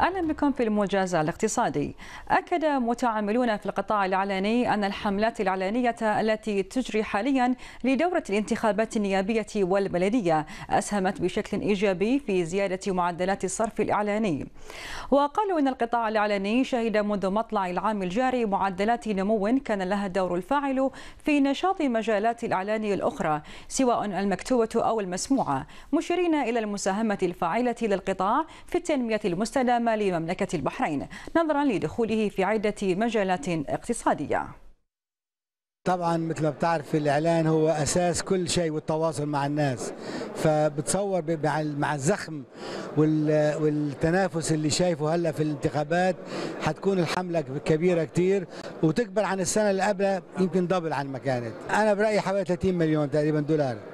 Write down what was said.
أهلا بكم في الموجز الاقتصادي أكد متعاملون في القطاع الإعلاني أن الحملات الإعلانية التي تجري حاليا لدورة الانتخابات النيابية والبلدية أسهمت بشكل إيجابي في زيادة معدلات الصرف الإعلاني وقالوا أن القطاع الإعلاني شهد منذ مطلع العام الجاري معدلات نمو كان لها الدور الفاعل في نشاط مجالات الإعلان الأخرى سواء المكتوبة أو المسموعة مشيرين إلى المساهمة الفاعلة للقطاع في التنمية المستدامة شمال مملكة البحرين نظرا لدخوله في عدة مجالات اقتصادية طبعا مثل ما بتعرف الاعلان هو اساس كل شيء والتواصل مع الناس فبتصور مع الزخم والتنافس اللي شايفه هلا في الانتخابات حتكون الحمله كبيره كتير وتكبر عن السنه اللي قبلها يمكن دبل عن ما كانت انا برايي حوالي 30 مليون تقريبا دولار